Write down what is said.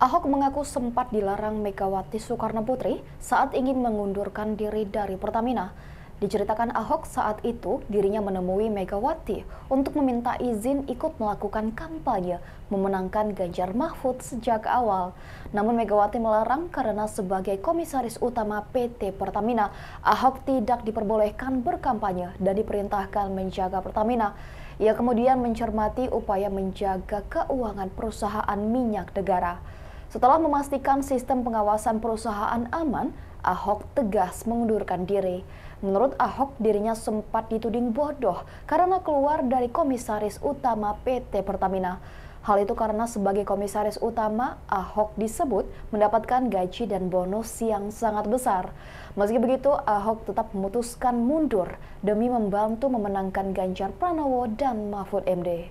Ahok mengaku sempat dilarang Megawati Soekarno Putri saat ingin mengundurkan diri dari Pertamina. Diceritakan Ahok saat itu dirinya menemui Megawati untuk meminta izin ikut melakukan kampanye memenangkan Ganjar Mahfud sejak awal. Namun Megawati melarang karena sebagai komisaris utama PT Pertamina, Ahok tidak diperbolehkan berkampanye dan diperintahkan menjaga Pertamina. Ia kemudian mencermati upaya menjaga keuangan perusahaan minyak negara. Setelah memastikan sistem pengawasan perusahaan aman, Ahok tegas mengundurkan diri. Menurut Ahok, dirinya sempat dituding bodoh karena keluar dari komisaris utama PT Pertamina. Hal itu karena sebagai komisaris utama, Ahok disebut mendapatkan gaji dan bonus yang sangat besar. Meski begitu, Ahok tetap memutuskan mundur demi membantu memenangkan Ganjar Pranowo dan Mahfud MD.